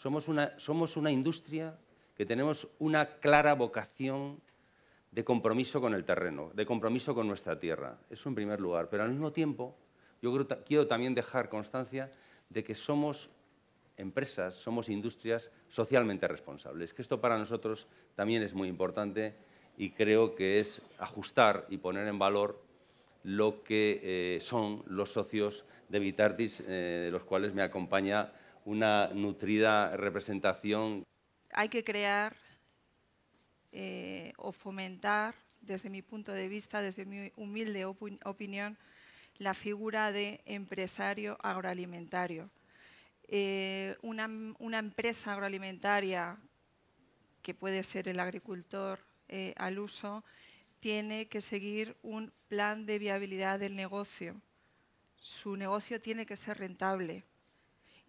Somos una, industria que tenemos una clara vocación de compromiso con el terreno, de compromiso con nuestra tierra. Eso en primer lugar. Pero al mismo tiempo, yo quiero también dejar constancia de que somos empresas, somos industrias socialmente responsables, que esto para nosotros también es muy importante y creo que es ajustar y poner en valor lo que eh, son los socios de Vitartis, eh, de los cuales me acompaña una nutrida representación. Hay que crear eh, o fomentar, desde mi punto de vista, desde mi humilde opinión, la figura de empresario agroalimentario. Eh, una, empresa agroalimentaria, que puede ser el agricultor eh, al uso, tiene que seguir un plan de viabilidad del negocio. Su negocio tiene que ser rentable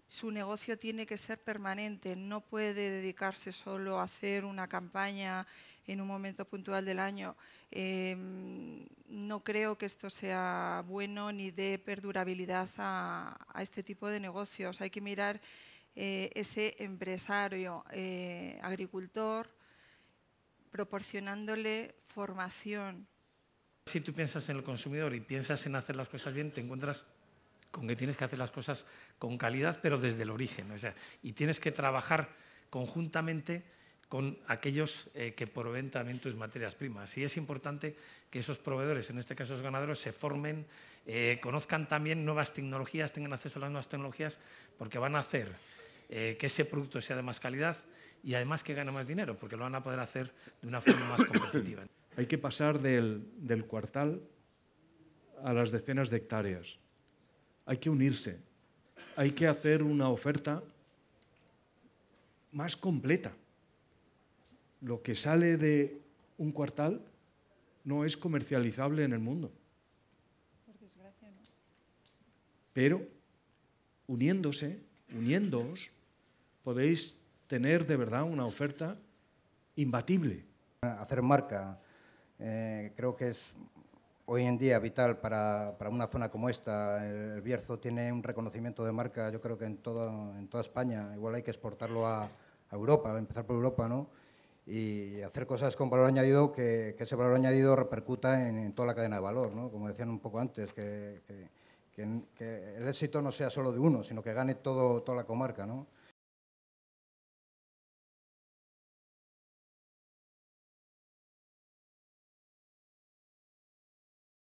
su negocio tiene que ser permanente, no puede dedicarse solo a hacer una campaña en un momento puntual del año. Em, no creo que esto sea bueno ni dé perdurabilidad a, este tipo de negocios. Hay que mirar eh, ese empresario eh, agricultor proporcionándole formación. Si tú piensas en el consumidor y piensas en hacer las cosas bien, te encuentras con que tienes que hacer las cosas con calidad, pero desde el origen. O sea, y tienes que trabajar conjuntamente con aquellos eh, que proveen también tus materias primas. Y es importante que esos proveedores, en este caso los ganaderos, se formen, eh, conozcan también nuevas tecnologías, tengan acceso a las nuevas tecnologías, porque van a hacer eh, que ese producto sea de más calidad y además que gane más dinero, porque lo van a poder hacer de una forma más competitiva. Hay que pasar del, del cuartal a las decenas de hectáreas hay que unirse, hay que hacer una oferta más completa. Lo que sale de un cuartal no es comercializable en el mundo. Por desgracia, no. Pero uniéndose, uniéndoos, podéis tener de verdad una oferta imbatible. Hacer marca eh, creo que es hoy en día vital para, una zona como esta. El Bierzo tiene un reconocimiento de marca, yo creo que en, toda España. Igual hay que exportarlo a, a Europa, empezar por Europa, ¿no? Y hacer cosas con valor añadido, que, ese valor añadido repercuta en, toda la cadena de valor, ¿no? Como decían un poco antes, que, el éxito no sea solo de uno, sino que gane toda la comarca, ¿no?